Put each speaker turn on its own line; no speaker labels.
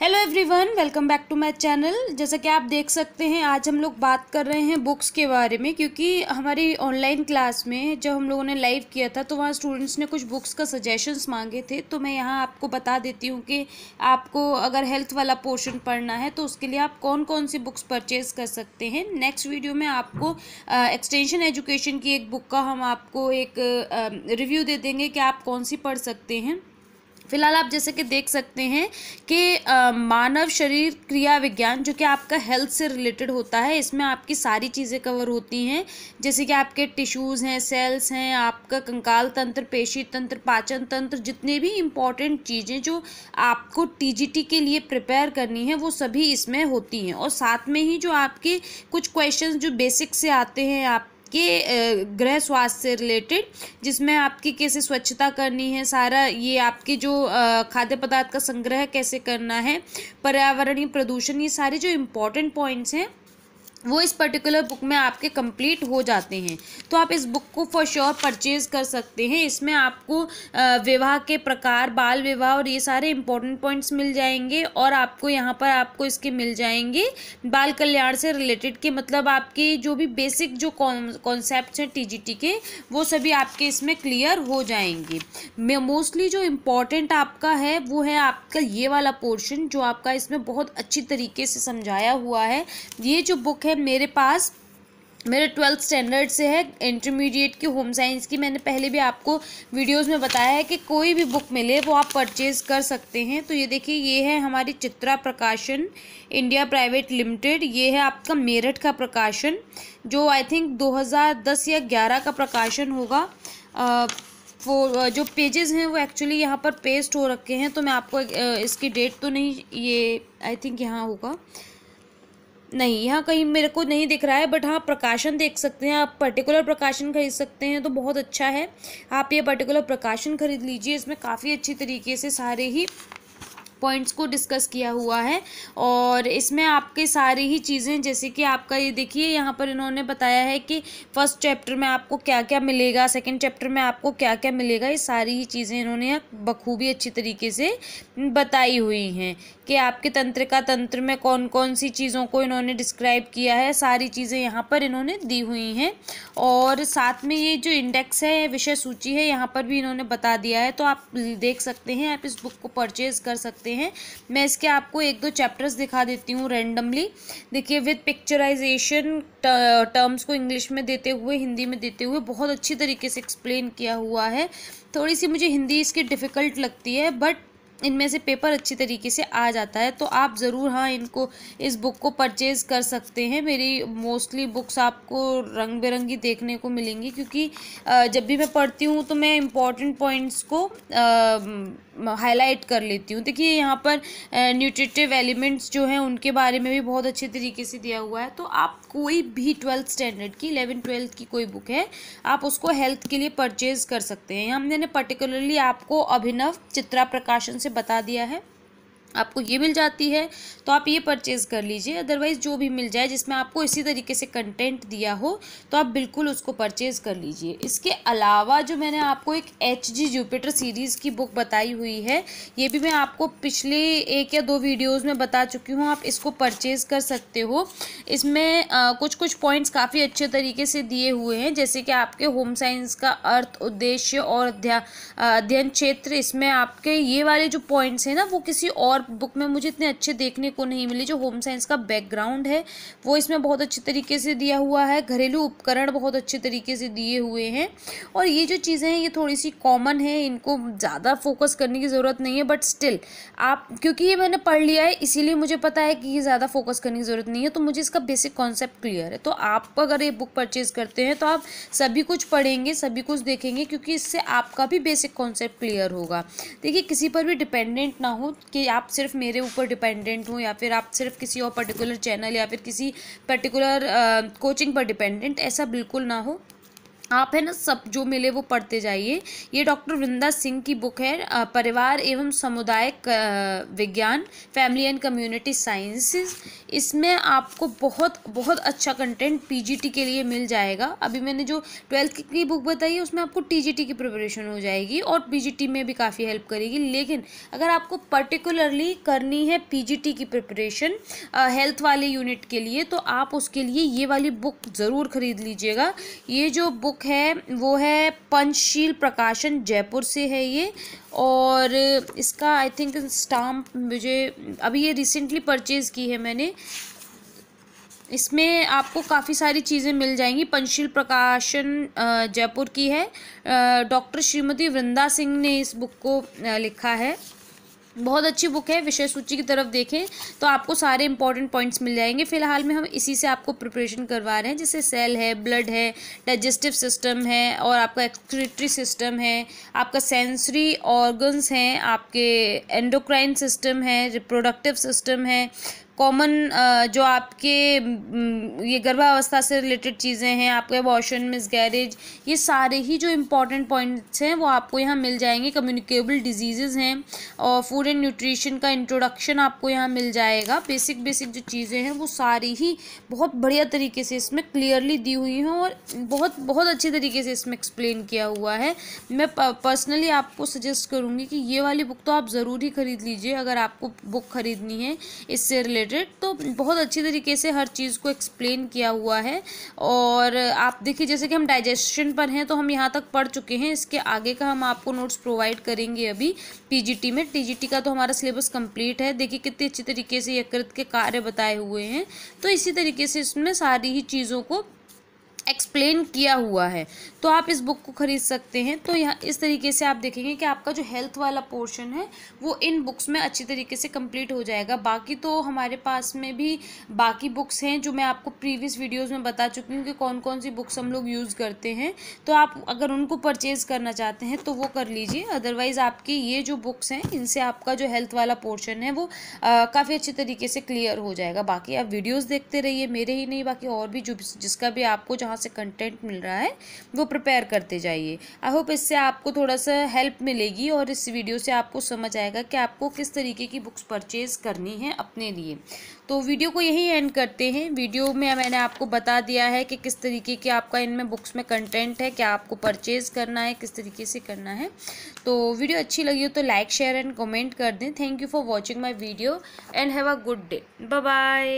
hello everyone welcome back to my channel जैसा कि आप देख सकते हैं आज हम लोग बात कर रहे हैं बुक्स के बारे में क्योंकि हमारी ऑनलाइन क्लास में जब हम लोगों ने लाइव किया था तो वहाँ स्टूडेंट्स ने कुछ बुक्स का सजेशंस मांगे थे तो मैं यहाँ आपको बता देती हूँ कि आपको अगर हेल्थ वाला पोर्शन पढ़ना है तो उसके लिए आप कौन कौन सी बुक्स परचेज़ कर सकते हैं नेक्स्ट वीडियो में आपको एक्सटेंशन एजुकेशन की एक बुक का हम आपको एक रिव्यू दे देंगे कि आप कौन सी पढ़ सकते हैं फिलहाल आप जैसे कि देख सकते हैं कि मानव शरीर क्रिया विज्ञान जो कि आपका हेल्थ से रिलेटेड होता है इसमें आपकी सारी चीज़ें कवर होती हैं जैसे कि आपके टिश्यूज़ हैं सेल्स हैं आपका कंकाल तंत्र पेशी तंत्र पाचन तंत्र जितने भी इम्पॉर्टेंट चीज़ें जो आपको टीजीटी के लिए प्रिपेयर करनी है वो सभी इसमें होती हैं और साथ में ही जो आपके कुछ क्वेश्चन जो बेसिक से आते हैं आप के गृह स्वास्थ्य से रिलेटेड जिसमें आपकी कैसे स्वच्छता करनी है सारा ये आपके जो खाद्य पदार्थ का संग्रह कैसे करना है पर्यावरणीय प्रदूषण ये सारे जो इम्पोर्टेंट पॉइंट्स हैं वो इस पर्टिकुलर बुक में आपके कंप्लीट हो जाते हैं तो आप इस बुक को फॉर श्योर परचेज़ कर सकते हैं इसमें आपको विवाह के प्रकार बाल विवाह और ये सारे इंपॉर्टेंट पॉइंट्स मिल जाएंगे और आपको यहाँ पर आपको इसके मिल जाएंगे बाल कल्याण से रिलेटेड के मतलब आपके जो भी बेसिक जो कॉन्सेप्ट हैं टी के वो सभी आपके इसमें क्लियर हो जाएंगे मोस्टली जो इम्पोर्टेंट आपका है वो है आपका ये वाला पोर्शन जो आपका इसमें बहुत अच्छी तरीके से समझाया हुआ है ये जो बुक है मेरे पास मेरे ट्वेल्थ स्टैंडर्ड से है इंटरमीडिएट की होम साइंस की मैंने पहले भी आपको वीडियोस में बताया है कि कोई भी बुक मिले वो आप परचेज़ कर सकते हैं तो ये देखिए ये है हमारी चित्रा प्रकाशन इंडिया प्राइवेट लिमिटेड ये है आपका मेरठ का प्रकाशन जो आई थिंक 2010 या 11 का प्रकाशन होगा वो जो पेजेस हैं वो एक्चुअली यहाँ पर पेस्ट हो रखे हैं तो मैं आपको इसकी डेट तो नहीं ये आई थिंक यहाँ होगा नहीं यहाँ कहीं मेरे को नहीं दिख रहा है बट हाँ प्रकाशन देख सकते हैं आप पर्टिकुलर प्रकाशन खरीद सकते हैं तो बहुत अच्छा है आप ये पर्टिकुलर प्रकाशन खरीद लीजिए इसमें काफ़ी अच्छी तरीके से सारे ही पॉइंट्स को डिस्कस किया हुआ है और इसमें आपके सारी ही चीज़ें जैसे कि आपका ये देखिए यहाँ पर इन्होंने बताया है कि फर्स्ट चैप्टर में आपको क्या क्या मिलेगा सेकेंड चैप्टर में आपको क्या क्या मिलेगा ये सारी ही चीज़ें इन्होंने बखूबी अच्छी तरीके से बताई हुई हैं कि आपके तंत्रिका तंत्र में कौन कौन सी चीज़ों को इन्होंने डिस्क्राइब किया है सारी चीज़ें यहाँ पर इन्होंने दी हुई हैं और साथ में ये जो इंडेक्स है विषय सूची है यहाँ पर भी इन्होंने बता दिया है तो आप देख सकते हैं आप इस बुक को परचेज़ कर सकते सकते हैं मैं इसके आपको एक दो चैप्टर्स दिखा देती हूँ रेंडमली देखिए विद पिक्चराइजेशन टर्म्स को इंग्लिश में देते हुए हिंदी में देते हुए बहुत अच्छी तरीके से एक्सप्लेन किया हुआ है थोड़ी सी मुझे हिंदी इसकी डिफ़िकल्ट लगती है बट इनमें से पेपर अच्छी तरीके से आ जाता है तो आप ज़रूर हाँ इनको इस बुक को परचेज़ कर सकते हैं मेरी मोस्टली बुक्स आपको रंग बिरंगी देखने को मिलेंगी क्योंकि जब भी मैं पढ़ती हूँ तो मैं इम्पॉर्टेंट पॉइंट्स को हाईलाइट कर लेती हूँ देखिए यहाँ पर न्यूट्रिटिव एलिमेंट्स जो हैं उनके बारे में भी बहुत अच्छे तरीके से दिया हुआ है तो आप कोई भी ट्वेल्थ स्टैंडर्ड की इलेवन ट्वेल्थ की कोई बुक है आप उसको हेल्थ के लिए परचेज कर सकते हैं हमने पर्टिकुलरली आपको अभिनव चित्रा प्रकाशन से बता दिया है आपको ये मिल जाती है तो आप ये परचेज़ कर लीजिए अदरवाइज़ जो भी मिल जाए जिसमें आपको इसी तरीके से कंटेंट दिया हो तो आप बिल्कुल उसको परचेज़ कर लीजिए इसके अलावा जो मैंने आपको एक एच जी जुपिटर सीरीज़ की बुक बताई हुई है ये भी मैं आपको पिछले एक या दो वीडियोज़ में बता चुकी हूँ आप इसको परचेज़ कर सकते हो इसमें आ, कुछ कुछ पॉइंट्स काफ़ी अच्छे तरीके से दिए हुए हैं जैसे कि आपके होम साइंस का अर्थ उद्देश्य और अध्ययन क्षेत्र इसमें आपके ये वाले जो पॉइंट्स हैं ना वो किसी और बुक में मुझे इतने अच्छे देखने को नहीं मिले जो होम साइंस का बैकग्राउंड है वो इसमें बहुत अच्छे तरीके से दिया हुआ है घरेलू उपकरण बहुत अच्छे तरीके से दिए हुए हैं और ये जो चीज़ें हैं ये थोड़ी सी कॉमन है इनको ज़्यादा फोकस करने की ज़रूरत नहीं है बट स्टिल आप क्योंकि ये मैंने पढ़ लिया है इसीलिए मुझे पता है कि ये ज़्यादा फोकस करने की ज़रूरत नहीं है तो मुझे इसका बेसिक कॉन्सेप्ट क्लियर है तो आप अगर ये बुक परचेज करते हैं तो आप सभी कुछ पढ़ेंगे सभी कुछ देखेंगे क्योंकि इससे आपका भी बेसिक कॉन्सेप्ट क्लियर होगा देखिए किसी पर भी डिपेंडेंट ना हो कि आप आप सिर्फ मेरे ऊपर डिपेंडेंट हों या फिर आप सिर्फ किसी और पर्टिकुलर चैनल या फिर किसी पर्टिकुलर कोचिंग uh, पर डिपेंडेंट ऐसा बिल्कुल ना हो आप है ना सब जो मिले वो पढ़ते जाइए ये डॉक्टर वृंदा सिंह की बुक है परिवार एवं सामुदायिक विज्ञान फैमिली एंड कम्युनिटी साइंसेस इसमें आपको बहुत बहुत अच्छा कंटेंट पीजीटी के लिए मिल जाएगा अभी मैंने जो ट्वेल्थ की बुक बताई है उसमें आपको टीजीटी की प्रिपरेशन हो जाएगी और पीजीटी में भी काफ़ी हेल्प करेगी लेकिन अगर आपको पर्टिकुलरली करनी है पी की प्रिपरेशन हेल्थ वाले यूनिट के लिए तो आप उसके लिए ये वाली बुक ज़रूर ख़रीद लीजिएगा ये जो बुक बुक है वो है पंचशील प्रकाशन जयपुर से है ये और इसका आई थिंक स्टाम्प मुझे अभी ये रिसेंटली परचेज़ की है मैंने इसमें आपको काफ़ी सारी चीज़ें मिल जाएंगी पंचशील प्रकाशन जयपुर की है डॉक्टर श्रीमती वृंदा सिंह ने इस बुक को लिखा है बहुत अच्छी बुक है विषय सूची की तरफ देखें तो आपको सारे इंपॉर्टेंट पॉइंट्स मिल जाएंगे फिलहाल में हम इसी से आपको प्रिपरेशन करवा रहे हैं जैसे सेल है ब्लड है डाइजेस्टिव सिस्टम है और आपका एक्सक्रेटरी सिस्टम है आपका सेंसरी ऑर्गन्स हैं आपके एंडोक्राइन सिस्टम है रिप्रोडक्टिव सिस्टम है कॉमन जो आपके ये गर्भावस्था से रिलेटेड चीज़ें हैं आपके मिस मिसगैरेज ये सारे ही जो इम्पॉर्टेंट पॉइंट्स हैं वो आपको यहाँ मिल जाएंगे कम्युनिकेबल डिजीज़ हैं और फूड एंड न्यूट्रिशन का इंट्रोडक्शन आपको यहाँ मिल जाएगा बेसिक बेसिक जो चीज़ें हैं वो सारी ही बहुत बढ़िया तरीके से इसमें क्लियरली दी हुई हैं और बहुत बहुत अच्छे तरीके से इसमें एक्सप्लेन किया हुआ है मैं पर्सनली आपको सजेस्ट करूँगी कि ये वाली बुक तो आप ज़रूर ही ख़रीद लीजिए अगर आपको बुक ख़रीदनी है इससे रिलेटेड रिलेटेड तो बहुत अच्छी तरीके से हर चीज़ को एक्सप्लेन किया हुआ है और आप देखिए जैसे कि हम डाइजेशन पर हैं तो हम यहाँ तक पढ़ चुके हैं इसके आगे का हम आपको नोट्स प्रोवाइड करेंगे अभी पीजीटी में टीजीटी का तो हमारा सिलेबस कंप्लीट है देखिए कितनी अच्छी तरीके से यकृत के कार्य बताए हुए हैं तो इसी तरीके से इसमें सारी ही चीज़ों को एक्सप्लेन किया हुआ है तो आप इस बुक को ख़रीद सकते हैं तो यहाँ इस तरीके से आप देखेंगे कि आपका जो हेल्थ वाला पोर्शन है वो इन बुक्स में अच्छी तरीके से कंप्लीट हो जाएगा बाकी तो हमारे पास में भी बाकी बुक्स हैं जो मैं आपको प्रीवियस वीडियोज़ में बता चुकी हूँ कि कौन कौन सी बुक्स हम लोग यूज़ करते हैं तो आप अगर उनको परचेज़ करना चाहते हैं तो वो कर लीजिए अदरवाइज़ आपकी ये जो बुक्स हैं इनसे आपका जो हेल्थ वाला पोर्शन है वो काफ़ी अच्छे तरीके से क्लियर हो जाएगा बाकी आप वीडियोज़ देखते रहिए मेरे ही नहीं बाकी और भी जो जिसका भी आपको जहाँ कहाँ से कंटेंट मिल रहा है वो प्रिपेयर करते जाइए आई होप इससे आपको थोड़ा सा हेल्प मिलेगी और इस वीडियो से आपको समझ आएगा कि आपको किस तरीके की बुक्स परचेज़ करनी है अपने लिए तो वीडियो को यही एंड करते हैं वीडियो में मैंने आपको बता दिया है कि किस तरीके की आपका इनमें बुक्स में कंटेंट है क्या आपको परचेज़ करना है किस तरीके से करना है तो वीडियो अच्छी लगी हो तो लाइक शेयर एंड कमेंट कर दें thank you for watching my video and have a good day bye